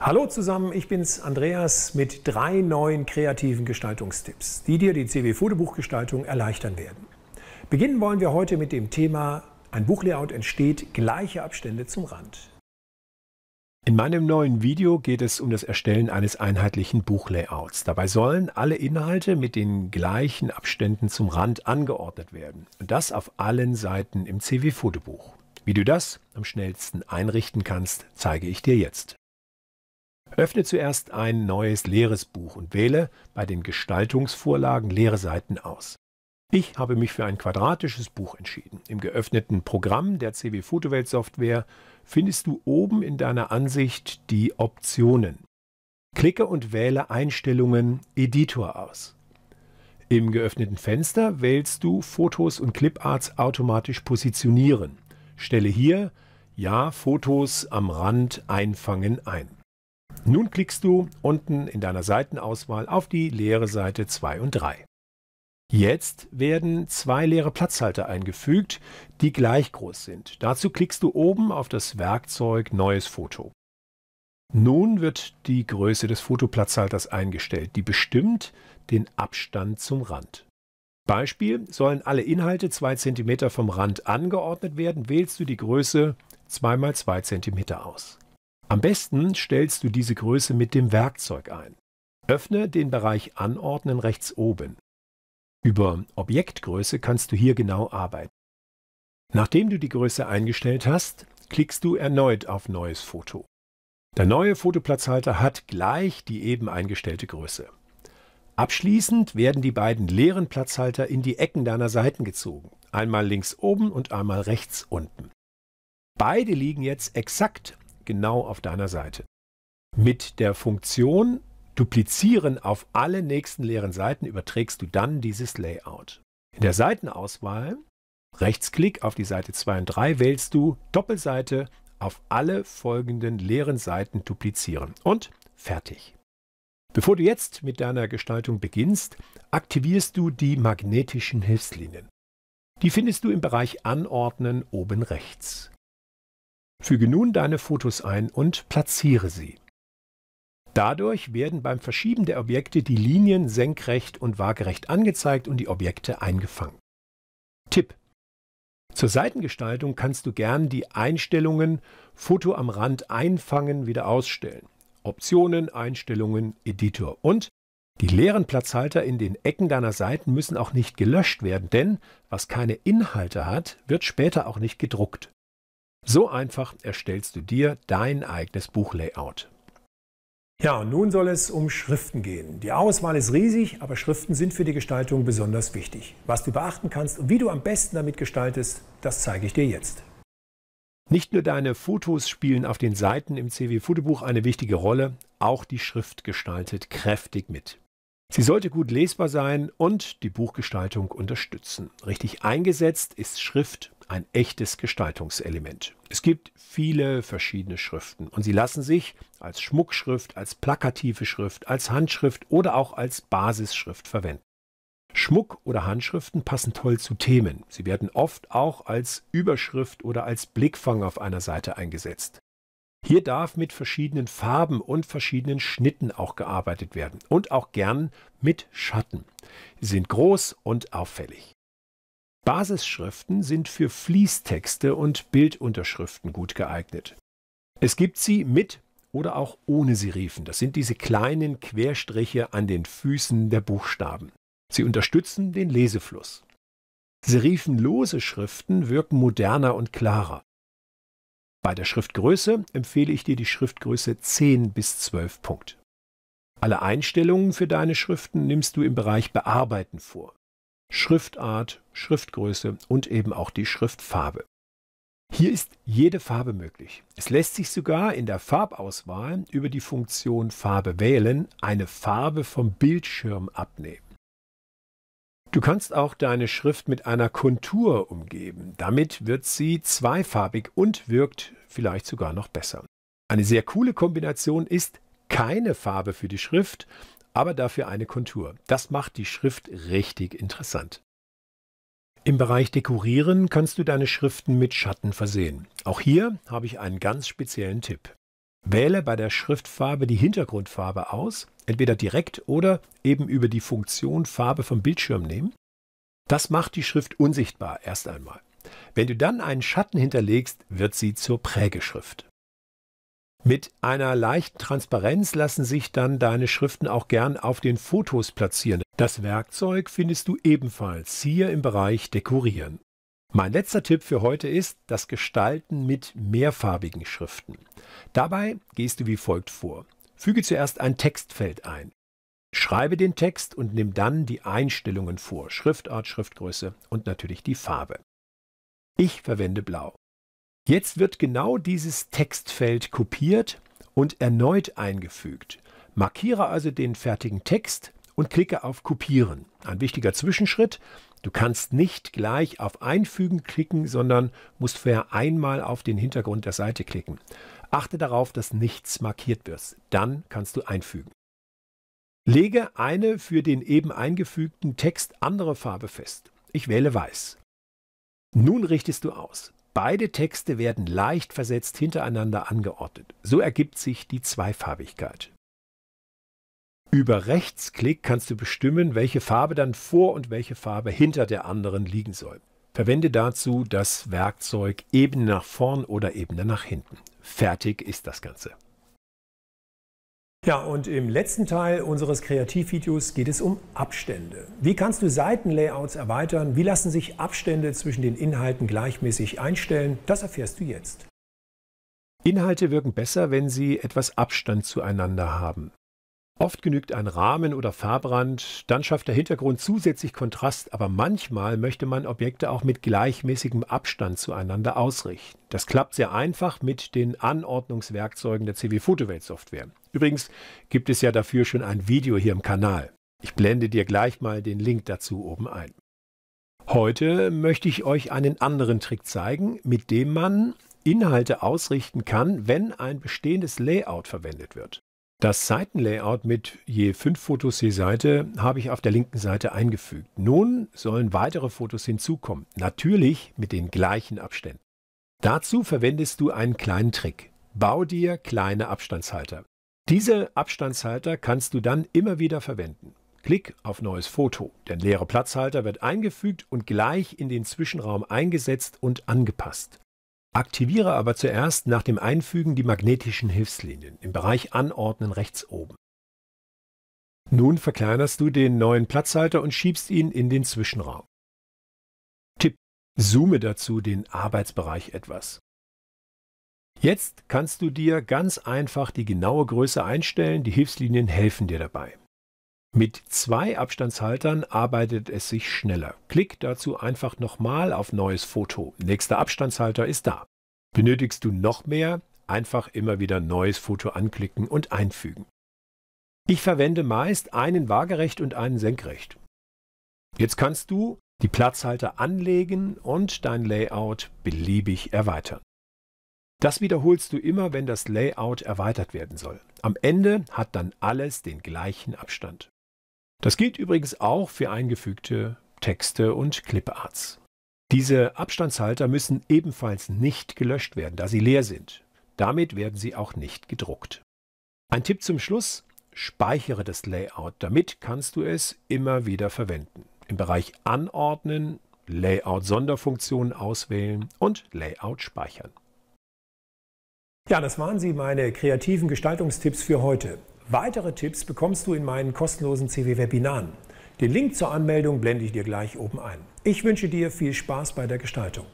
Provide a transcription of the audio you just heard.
Hallo zusammen, ich bin's Andreas mit drei neuen kreativen Gestaltungstipps, die dir die CW Fotobuchgestaltung erleichtern werden. Beginnen wollen wir heute mit dem Thema ein Buchlayout entsteht, gleiche Abstände zum Rand. In meinem neuen Video geht es um das Erstellen eines einheitlichen Buchlayouts. Dabei sollen alle Inhalte mit den gleichen Abständen zum Rand angeordnet werden. Und das auf allen Seiten im CW-Fotobuch. Wie du das am schnellsten einrichten kannst, zeige ich dir jetzt. Öffne zuerst ein neues leeres Buch und wähle bei den Gestaltungsvorlagen leere Seiten aus. Ich habe mich für ein quadratisches Buch entschieden. Im geöffneten Programm der CW Fotowelt Software findest du oben in deiner Ansicht die Optionen. Klicke und wähle Einstellungen Editor aus. Im geöffneten Fenster wählst du Fotos und Cliparts automatisch positionieren. Stelle hier Ja, Fotos am Rand einfangen ein. Nun klickst du unten in deiner Seitenauswahl auf die leere Seite 2 und 3. Jetzt werden zwei leere Platzhalter eingefügt, die gleich groß sind. Dazu klickst du oben auf das Werkzeug Neues Foto. Nun wird die Größe des Fotoplatzhalters eingestellt, die bestimmt den Abstand zum Rand. Beispiel sollen alle Inhalte 2 cm vom Rand angeordnet werden, wählst du die Größe 2 x 2 cm aus. Am besten stellst du diese Größe mit dem Werkzeug ein. Öffne den Bereich Anordnen rechts oben. Über Objektgröße kannst du hier genau arbeiten. Nachdem du die Größe eingestellt hast, klickst du erneut auf Neues Foto. Der neue Fotoplatzhalter hat gleich die eben eingestellte Größe. Abschließend werden die beiden leeren Platzhalter in die Ecken deiner Seiten gezogen, einmal links oben und einmal rechts unten. Beide liegen jetzt exakt genau auf deiner Seite. Mit der Funktion Duplizieren auf alle nächsten leeren Seiten überträgst du dann dieses Layout. In der Seitenauswahl, Rechtsklick auf die Seite 2 und 3, wählst du Doppelseite auf alle folgenden leeren Seiten duplizieren und fertig. Bevor du jetzt mit deiner Gestaltung beginnst, aktivierst du die magnetischen Hilfslinien. Die findest du im Bereich Anordnen oben rechts. Füge nun deine Fotos ein und platziere sie. Dadurch werden beim Verschieben der Objekte die Linien senkrecht und waagerecht angezeigt und die Objekte eingefangen. Tipp zur Seitengestaltung kannst du gern die Einstellungen Foto am Rand einfangen wieder ausstellen. Optionen, Einstellungen, Editor. Und die leeren Platzhalter in den Ecken deiner Seiten müssen auch nicht gelöscht werden, denn was keine Inhalte hat, wird später auch nicht gedruckt. So einfach erstellst du dir dein eigenes Buchlayout. Ja, und nun soll es um Schriften gehen. Die Auswahl ist riesig, aber Schriften sind für die Gestaltung besonders wichtig. Was du beachten kannst und wie du am besten damit gestaltest, das zeige ich dir jetzt. Nicht nur deine Fotos spielen auf den Seiten im CW Fotobuch eine wichtige Rolle, auch die Schrift gestaltet kräftig mit. Sie sollte gut lesbar sein und die Buchgestaltung unterstützen. Richtig eingesetzt ist Schrift ein echtes Gestaltungselement. Es gibt viele verschiedene Schriften und sie lassen sich als Schmuckschrift, als plakative Schrift, als Handschrift oder auch als Basisschrift verwenden. Schmuck oder Handschriften passen toll zu Themen. Sie werden oft auch als Überschrift oder als Blickfang auf einer Seite eingesetzt. Hier darf mit verschiedenen Farben und verschiedenen Schnitten auch gearbeitet werden und auch gern mit Schatten. Sie sind groß und auffällig. Basisschriften sind für Fließtexte und Bildunterschriften gut geeignet. Es gibt sie mit oder auch ohne Serifen. Das sind diese kleinen Querstriche an den Füßen der Buchstaben. Sie unterstützen den Lesefluss. Serifenlose Schriften wirken moderner und klarer. Bei der Schriftgröße empfehle ich dir die Schriftgröße 10 bis 12 Punkt. Alle Einstellungen für deine Schriften nimmst du im Bereich Bearbeiten vor. Schriftart, Schriftgröße und eben auch die Schriftfarbe. Hier ist jede Farbe möglich. Es lässt sich sogar in der Farbauswahl über die Funktion Farbe wählen eine Farbe vom Bildschirm abnehmen. Du kannst auch deine Schrift mit einer Kontur umgeben. Damit wird sie zweifarbig und wirkt vielleicht sogar noch besser. Eine sehr coole Kombination ist keine Farbe für die Schrift, aber dafür eine Kontur. Das macht die Schrift richtig interessant. Im Bereich Dekorieren kannst du deine Schriften mit Schatten versehen. Auch hier habe ich einen ganz speziellen Tipp. Wähle bei der Schriftfarbe die Hintergrundfarbe aus, entweder direkt oder eben über die Funktion Farbe vom Bildschirm nehmen. Das macht die Schrift unsichtbar erst einmal. Wenn du dann einen Schatten hinterlegst, wird sie zur Prägeschrift. Mit einer leichten Transparenz lassen sich dann deine Schriften auch gern auf den Fotos platzieren. Das Werkzeug findest du ebenfalls hier im Bereich Dekorieren. Mein letzter Tipp für heute ist das Gestalten mit mehrfarbigen Schriften. Dabei gehst du wie folgt vor. Füge zuerst ein Textfeld ein. Schreibe den Text und nimm dann die Einstellungen vor, Schriftart, Schriftgröße und natürlich die Farbe. Ich verwende Blau. Jetzt wird genau dieses Textfeld kopiert und erneut eingefügt. Markiere also den fertigen Text und klicke auf Kopieren. Ein wichtiger Zwischenschritt, Du kannst nicht gleich auf Einfügen klicken, sondern musst vorher einmal auf den Hintergrund der Seite klicken. Achte darauf, dass nichts markiert wird. Dann kannst du einfügen. Lege eine für den eben eingefügten Text andere Farbe fest. Ich wähle Weiß. Nun richtest du aus. Beide Texte werden leicht versetzt hintereinander angeordnet. So ergibt sich die Zweifarbigkeit. Über Rechtsklick kannst du bestimmen, welche Farbe dann vor und welche Farbe hinter der anderen liegen soll. Verwende dazu das Werkzeug Ebene nach vorn oder Ebene nach hinten. Fertig ist das Ganze. Ja, und im letzten Teil unseres Kreativvideos geht es um Abstände. Wie kannst du Seitenlayouts erweitern? Wie lassen sich Abstände zwischen den Inhalten gleichmäßig einstellen? Das erfährst du jetzt. Inhalte wirken besser, wenn sie etwas Abstand zueinander haben. Oft genügt ein Rahmen oder Farbrand, dann schafft der Hintergrund zusätzlich Kontrast, aber manchmal möchte man Objekte auch mit gleichmäßigem Abstand zueinander ausrichten. Das klappt sehr einfach mit den Anordnungswerkzeugen der CW Fotowelt Software. Übrigens gibt es ja dafür schon ein Video hier im Kanal. Ich blende dir gleich mal den Link dazu oben ein. Heute möchte ich euch einen anderen Trick zeigen, mit dem man Inhalte ausrichten kann, wenn ein bestehendes Layout verwendet wird. Das Seitenlayout mit je fünf Fotos je Seite habe ich auf der linken Seite eingefügt. Nun sollen weitere Fotos hinzukommen, natürlich mit den gleichen Abständen. Dazu verwendest du einen kleinen Trick. Bau dir kleine Abstandshalter. Diese Abstandshalter kannst du dann immer wieder verwenden. Klick auf Neues Foto. Der leere Platzhalter wird eingefügt und gleich in den Zwischenraum eingesetzt und angepasst. Aktiviere aber zuerst nach dem Einfügen die magnetischen Hilfslinien im Bereich Anordnen rechts oben. Nun verkleinerst du den neuen Platzhalter und schiebst ihn in den Zwischenraum. Tipp: Zoome dazu den Arbeitsbereich etwas. Jetzt kannst du dir ganz einfach die genaue Größe einstellen, die Hilfslinien helfen dir dabei. Mit zwei Abstandshaltern arbeitet es sich schneller. Klick dazu einfach nochmal auf Neues Foto. Nächster Abstandshalter ist da. Benötigst du noch mehr? Einfach immer wieder Neues Foto anklicken und einfügen. Ich verwende meist einen waagerecht und einen senkrecht. Jetzt kannst du die Platzhalter anlegen und dein Layout beliebig erweitern. Das wiederholst du immer, wenn das Layout erweitert werden soll. Am Ende hat dann alles den gleichen Abstand. Das gilt übrigens auch für eingefügte Texte und Cliparts. Diese Abstandshalter müssen ebenfalls nicht gelöscht werden, da sie leer sind. Damit werden sie auch nicht gedruckt. Ein Tipp zum Schluss, speichere das Layout. Damit kannst du es immer wieder verwenden. Im Bereich Anordnen, Layout Sonderfunktionen auswählen und Layout speichern. Ja, das waren sie meine kreativen Gestaltungstipps für heute. Weitere Tipps bekommst du in meinen kostenlosen CW-Webinaren. Den Link zur Anmeldung blende ich dir gleich oben ein. Ich wünsche dir viel Spaß bei der Gestaltung.